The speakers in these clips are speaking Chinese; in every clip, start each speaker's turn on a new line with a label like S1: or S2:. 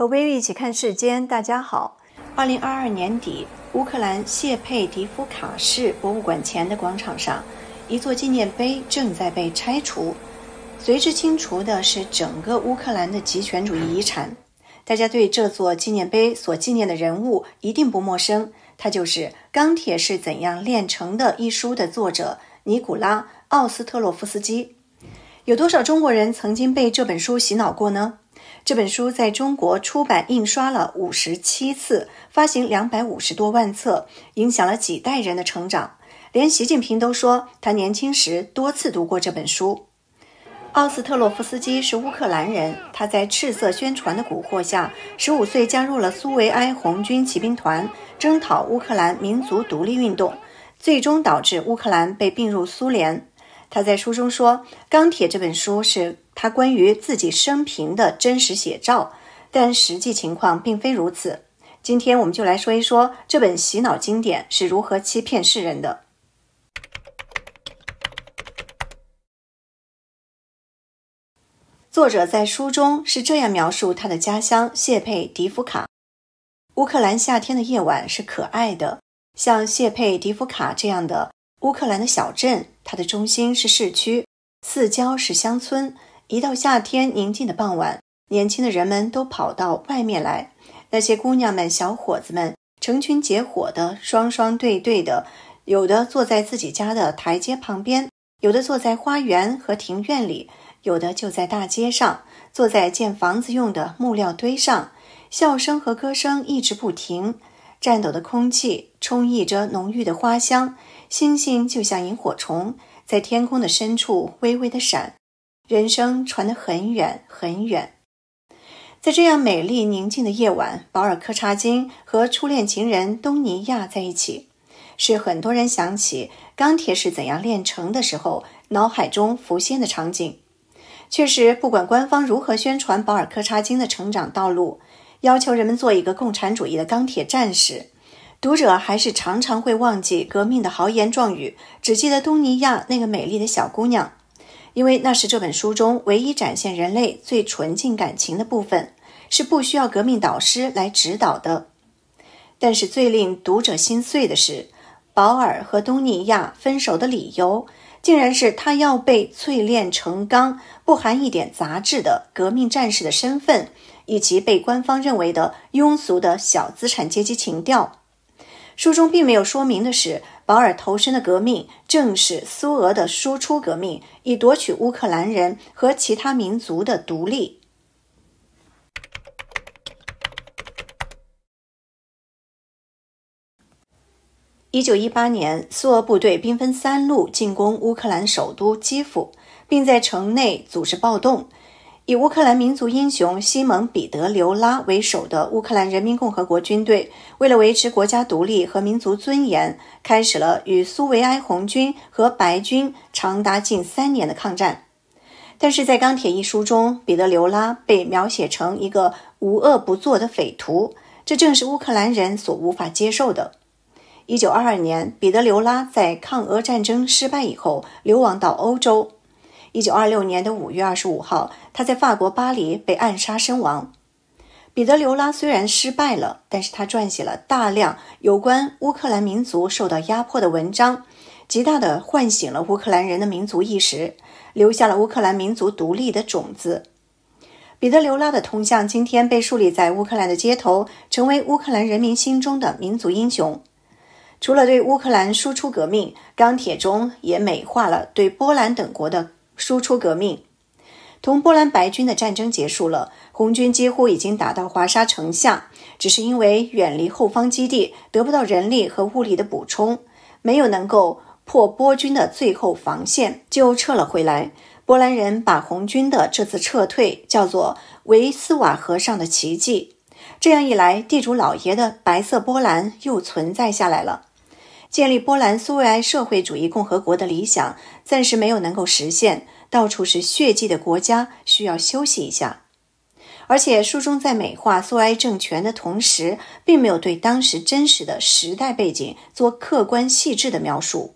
S1: 和微微一起看世间，大家好。二零二二年底，乌克兰谢佩迪夫卡市博物馆前的广场上，一座纪念碑正在被拆除，随之清除的是整个乌克兰的极权主义遗产。大家对这座纪念碑所纪念的人物一定不陌生，他就是《钢铁是怎样炼成的》一书的作者尼古拉·奥斯特洛夫斯基。有多少中国人曾经被这本书洗脑过呢？这本书在中国出版印刷了五十七次，发行两百五十多万册，影响了几代人的成长。连习近平都说，他年轻时多次读过这本书。奥斯特洛夫斯基是乌克兰人，他在赤色宣传的蛊惑下，十五岁加入了苏维埃红军骑兵团，征讨乌克兰民族独立运动，最终导致乌克兰被并入苏联。他在书中说，《钢铁》这本书是。他关于自己生平的真实写照，但实际情况并非如此。今天我们就来说一说这本洗脑经典是如何欺骗世人的。作者在书中是这样描述他的家乡谢佩迪夫卡：乌克兰夏天的夜晚是可爱的。像谢佩迪夫卡这样的乌克兰的小镇，它的中心是市区，四郊是乡村。一到夏天，宁静的傍晚，年轻的人们都跑到外面来。那些姑娘们、小伙子们，成群结伙的，双双对对的，有的坐在自己家的台阶旁边，有的坐在花园和庭院里，有的就在大街上，坐在建房子用的木料堆上。笑声和歌声一直不停，颤抖的空气充溢着浓郁的花香，星星就像萤火虫，在天空的深处微微的闪。人生传得很远很远，在这样美丽宁静的夜晚，保尔·柯察金和初恋情人冬妮亚在一起，是很多人想起钢铁是怎样炼成的时候脑海中浮现的场景。确实，不管官方如何宣传保尔·柯察金的成长道路，要求人们做一个共产主义的钢铁战士，读者还是常常会忘记革命的豪言壮语，只记得冬妮亚那个美丽的小姑娘。因为那是这本书中唯一展现人类最纯净感情的部分，是不需要革命导师来指导的。但是最令读者心碎的是，保尔和冬妮娅分手的理由，竟然是他要被淬炼成钢、不含一点杂质的革命战士的身份，以及被官方认为的庸俗的小资产阶级情调。书中并没有说明的是。保尔投身的革命正是苏俄的输出革命，以夺取乌克兰人和其他民族的独立。一九一八年，苏俄部队兵分三路进攻乌克兰首都基辅，并在城内组织暴动。以乌克兰民族英雄西蒙·彼得留拉为首的乌克兰人民共和国军队，为了维持国家独立和民族尊严，开始了与苏维埃红军和白军长达近三年的抗战。但是，在《钢铁》一书中，彼得留拉被描写成一个无恶不作的匪徒，这正是乌克兰人所无法接受的。一九二二年，彼得留拉在抗俄战争失败以后，流亡到欧洲。一九二六年的五月二十五号，他在法国巴黎被暗杀身亡。彼得刘拉虽然失败了，但是他撰写了大量有关乌克兰民族受到压迫的文章，极大的唤醒了乌克兰人的民族意识，留下了乌克兰民族独立的种子。彼得刘拉的铜像今天被树立在乌克兰的街头，成为乌克兰人民心中的民族英雄。除了对乌克兰输出革命，钢铁中也美化了对波兰等国的。输出革命，同波兰白军的战争结束了，红军几乎已经打到华沙城下，只是因为远离后方基地，得不到人力和物力的补充，没有能够破波军的最后防线，就撤了回来。波兰人把红军的这次撤退叫做维斯瓦河上的奇迹。这样一来，地主老爷的白色波兰又存在下来了，建立波兰苏维埃社会主义共和国的理想暂时没有能够实现。到处是血迹的国家需要休息一下，而且书中在美化苏埃政权的同时，并没有对当时真实的时代背景做客观细致的描述。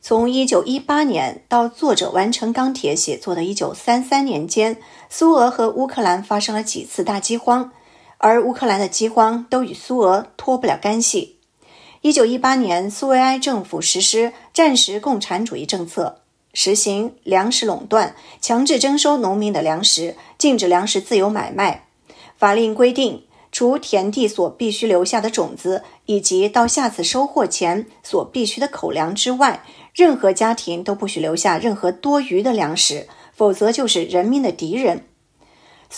S1: 从一九一八年到作者完成《钢铁》写作的一九三三年间，苏俄和乌克兰发生了几次大饥荒。而乌克兰的饥荒都与苏俄脱不了干系。一九一八年，苏维埃政府实施战时共产主义政策，实行粮食垄断，强制征收农民的粮食，禁止粮食自由买卖。法令规定，除田地所必须留下的种子，以及到下次收获前所必须的口粮之外，任何家庭都不许留下任何多余的粮食，否则就是人民的敌人。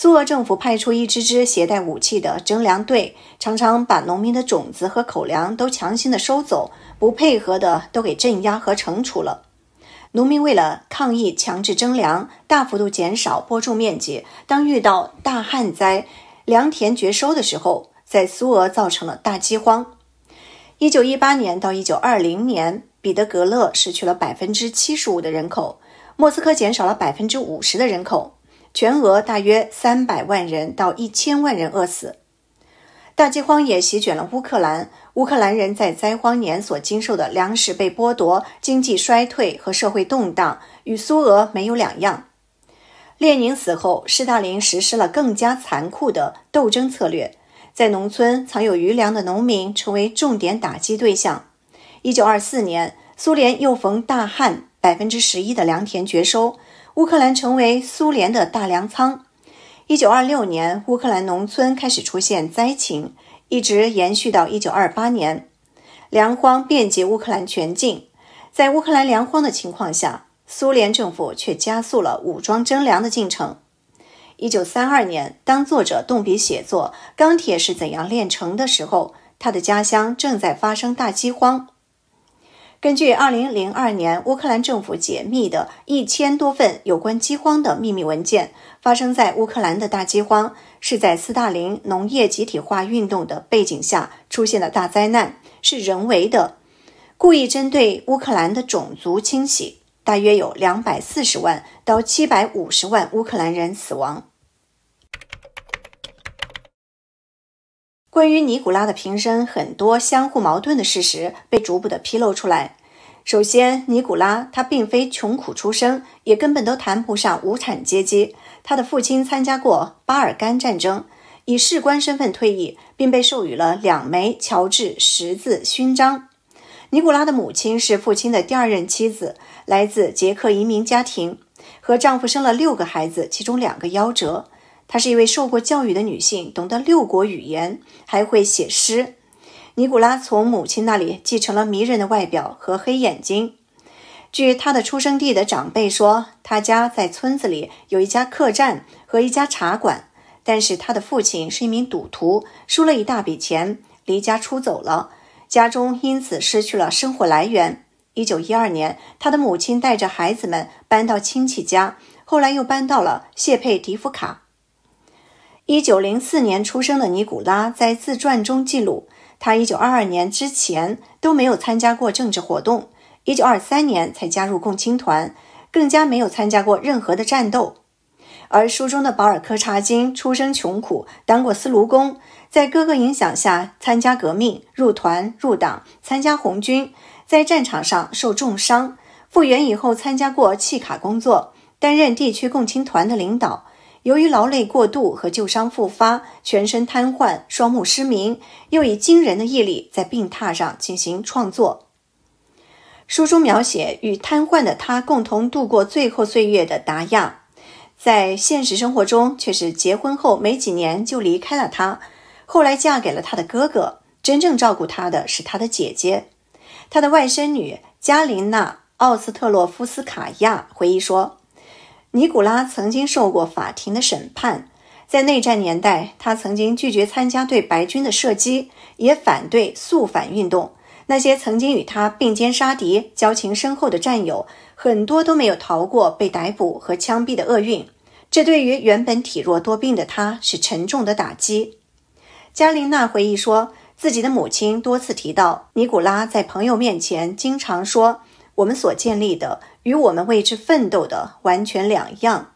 S1: 苏俄政府派出一支支携带武器的征粮队，常常把农民的种子和口粮都强行的收走，不配合的都给镇压和惩处了。农民为了抗议强制征粮，大幅度减少播种面积。当遇到大旱灾、良田绝收的时候，在苏俄造成了大饥荒。一九一八年到一九二零年，彼得格勒失去了百分之七十五的人口，莫斯科减少了百分之五十的人口。全俄大约三百万人到一千万人饿死，大饥荒也席卷了乌克兰。乌克兰人在灾荒年所经受的粮食被剥夺、经济衰退和社会动荡，与苏俄没有两样。列宁死后，斯大林实施了更加残酷的斗争策略，在农村藏有余粮的农民成为重点打击对象。1924年，苏联又逢大旱，百分之十一的良田绝收。乌克兰成为苏联的大粮仓。一九二六年，乌克兰农村开始出现灾情，一直延续到一九二八年，粮荒遍及乌克兰全境。在乌克兰粮荒的情况下，苏联政府却加速了武装征粮的进程。一九三二年，当作者动笔写作《钢铁是怎样炼成的》时候，他的家乡正在发生大饥荒。根据二零零二年乌克兰政府解密的一千多份有关饥荒的秘密文件，发生在乌克兰的大饥荒是在斯大林农业集体化运动的背景下出现的大灾难，是人为的，故意针对乌克兰的种族清洗。大约有两百四十万到七百五十万乌克兰人死亡。关于尼古拉的平生，很多相互矛盾的事实被逐步地披露出来。首先，尼古拉他并非穷苦出身，也根本都谈不上无产阶级。他的父亲参加过巴尔干战争，以士官身份退役，并被授予了两枚乔治十字勋章。尼古拉的母亲是父亲的第二任妻子，来自捷克移民家庭，和丈夫生了六个孩子，其中两个夭折。她是一位受过教育的女性，懂得六国语言，还会写诗。尼古拉从母亲那里继承了迷人的外表和黑眼睛。据他的出生地的长辈说，他家在村子里有一家客栈和一家茶馆，但是他的父亲是一名赌徒，输了一大笔钱，离家出走了，家中因此失去了生活来源。一九一二年，他的母亲带着孩子们搬到亲戚家，后来又搬到了谢佩迪夫卡。一九零四年出生的尼古拉在自传中记录，他一九二二年之前都没有参加过政治活动，一九二三年才加入共青团，更加没有参加过任何的战斗。而书中的保尔柯察金出生穷苦，当过司炉工，在哥哥影响下参加革命，入团入党，参加红军，在战场上受重伤，复员以后参加过契卡工作，担任地区共青团的领导。由于劳累过度和旧伤复发，全身瘫痪、双目失明，又以惊人的毅力在病榻上进行创作。书中描写与瘫痪的他共同度过最后岁月的达亚，在现实生活中却是结婚后没几年就离开了他，后来嫁给了他的哥哥。真正照顾他的是他的姐姐，他的外甥女加琳娜·奥斯特洛夫斯卡娅回忆说。尼古拉曾经受过法庭的审判，在内战年代，他曾经拒绝参加对白军的射击，也反对肃反运动。那些曾经与他并肩杀敌、交情深厚的战友，很多都没有逃过被逮捕和枪毙的厄运。这对于原本体弱多病的他是沉重的打击。加琳娜回忆说，自己的母亲多次提到，尼古拉在朋友面前经常说：“我们所建立的。”与我们为之奋斗的完全两样，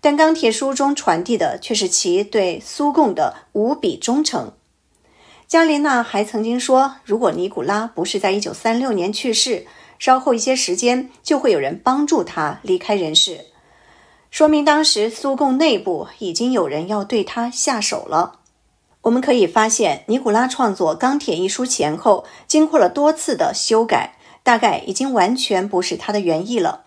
S1: 但《钢铁》书中传递的却是其对苏共的无比忠诚。加林娜还曾经说，如果尼古拉不是在一九三六年去世，稍后一些时间就会有人帮助他离开人世，说明当时苏共内部已经有人要对他下手了。我们可以发现，尼古拉创作《钢铁》一书前后经过了多次的修改。大概已经完全不是他的原意了。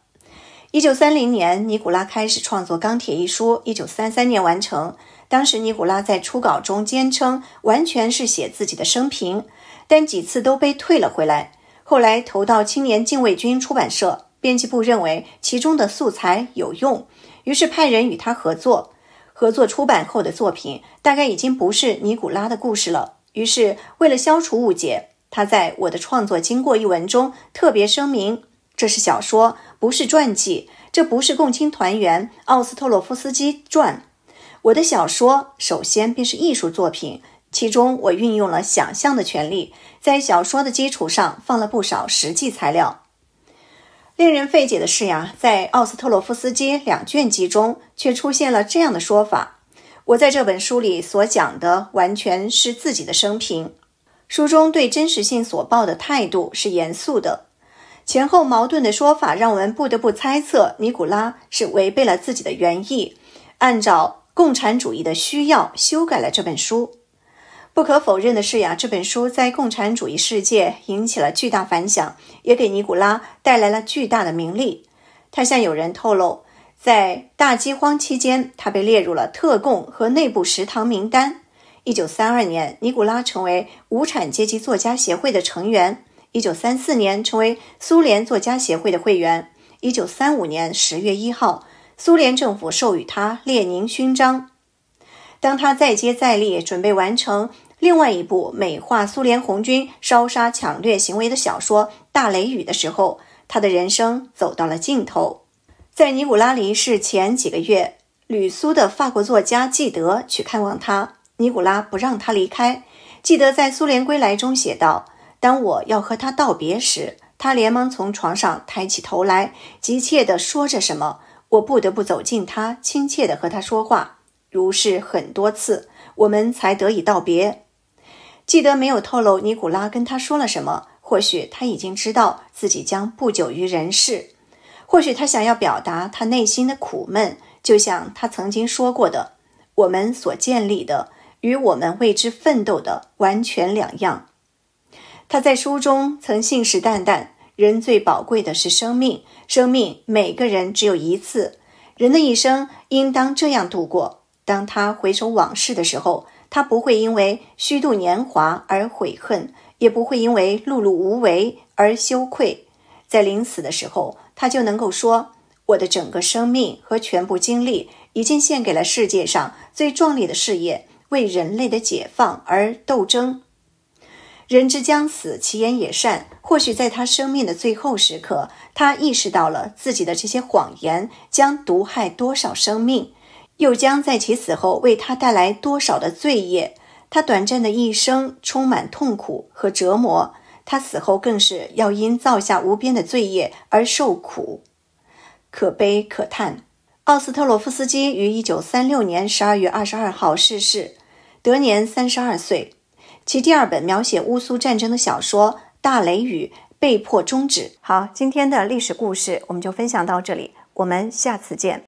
S1: 一九三零年，尼古拉开始创作《钢铁》一书，一九三三年完成。当时尼古拉在初稿中坚称完全是写自己的生平，但几次都被退了回来。后来投到青年近卫军出版社编辑部，认为其中的素材有用，于是派人与他合作。合作出版后的作品，大概已经不是尼古拉的故事了。于是，为了消除误解。他在我的创作经过一文中特别声明：“这是小说，不是传记，这不是共青团员奥斯特洛夫斯基传。”我的小说首先便是艺术作品，其中我运用了想象的权利，在小说的基础上放了不少实际材料。令人费解的是呀，在奥斯特洛夫斯基两卷集中却出现了这样的说法：“我在这本书里所讲的完全是自己的生平。”书中对真实性所报的态度是严肃的，前后矛盾的说法让我们不得不猜测尼古拉是违背了自己的原意，按照共产主义的需要修改了这本书。不可否认的是呀，这本书在共产主义世界引起了巨大反响，也给尼古拉带来了巨大的名利。他向友人透露，在大饥荒期间，他被列入了特供和内部食堂名单。一九三二年，尼古拉成为无产阶级作家协会的成员。一九三四年，成为苏联作家协会的会员。一九三五年十月一号，苏联政府授予他列宁勋章。当他再接再厉，准备完成另外一部美化苏联红军烧杀抢掠行为的小说《大雷雨》的时候，他的人生走到了尽头。在尼古拉离世前几个月，旅苏的法国作家纪德去看望他。尼古拉不让他离开。记得在《苏联归来》中写道：“当我要和他道别时，他连忙从床上抬起头来，急切地说着什么。我不得不走近他，亲切地和他说话。如是很多次，我们才得以道别。”记得没有透露尼古拉跟他说了什么。或许他已经知道自己将不久于人世，或许他想要表达他内心的苦闷，就像他曾经说过的：“我们所建立的。”与我们为之奋斗的完全两样。他在书中曾信誓旦旦：“人最宝贵的是生命，生命每个人只有一次，人的一生应当这样度过。当他回首往事的时候，他不会因为虚度年华而悔恨，也不会因为碌碌无为而羞愧。在临死的时候，他就能够说：我的整个生命和全部精力已经献给了世界上最壮丽的事业。”为人类的解放而斗争。人之将死，其言也善。或许在他生命的最后时刻，他意识到了自己的这些谎言将毒害多少生命，又将在其死后为他带来多少的罪业。他短暂的一生充满痛苦和折磨，他死后更是要因造下无边的罪业而受苦，可悲可叹。奥斯特洛夫斯基于一九三六年十二月二十二号逝世。得年三十二岁，其第二本描写乌苏战争的小说《大雷雨》被迫终止。好，今天的历史故事我们就分享到这里，我们下次见。